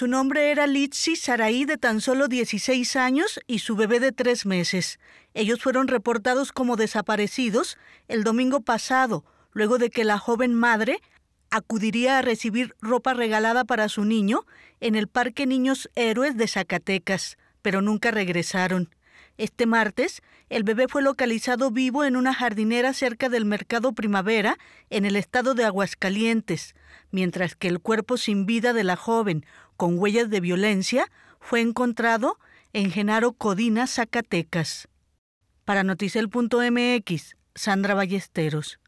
Su nombre era Litsi Saraí, de tan solo 16 años, y su bebé de tres meses. Ellos fueron reportados como desaparecidos el domingo pasado, luego de que la joven madre acudiría a recibir ropa regalada para su niño en el Parque Niños Héroes de Zacatecas, pero nunca regresaron. Este martes, el bebé fue localizado vivo en una jardinera cerca del mercado Primavera, en el estado de Aguascalientes, mientras que el cuerpo sin vida de la joven, con huellas de violencia, fue encontrado en Genaro Codina, Zacatecas. Para Noticel.mx, Sandra Ballesteros.